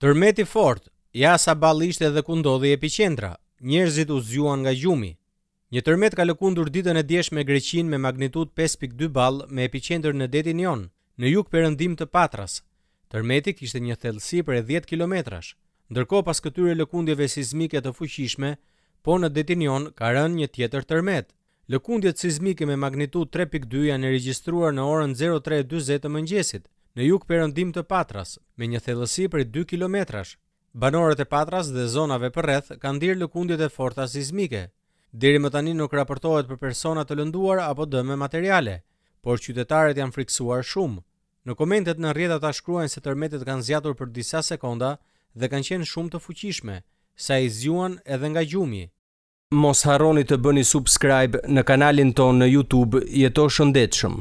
Tërmeti fort, ja sa ishte edhe ku ndodhi epicendra, njerëzit u zgjuan nga gjumi. Një tërmet ka lëkundur ditën e djesh me Greqin me magnitud 5.2 ball me epicendr në detin jon, në juk përëndim të patras. Tërmeti kishte një thellësi për e 10 km, ndërko pas këtyre lëkundjeve sismike të fuqishme, po në detin jon ka rënë një tjetër tërmet. Lëkundjet sismike me magnitud 3.2 janë e registruar në orën 03.20 të mëngjesit, në jug perëndim të Patras, me një thellësi prej 2 kilometrash. Banorët e Patras dhe zonave përreth kanë ndier lëkundjet e forta sismike. Deri më tani nuk raportohet për persona të lënduar apo dëme materiale, por qytetarët janë friksuar shumë. Në komentet në rrjetat ata shkruajnë se tërmetet kanë zgjatur për disa sekonda dhe kanë qenë shumë të fuqishme, sa i zjuan edhe nga gjumi. Mos harroni të bëni subscribe në kanalin ton në YouTube, jeto shëndetshëm.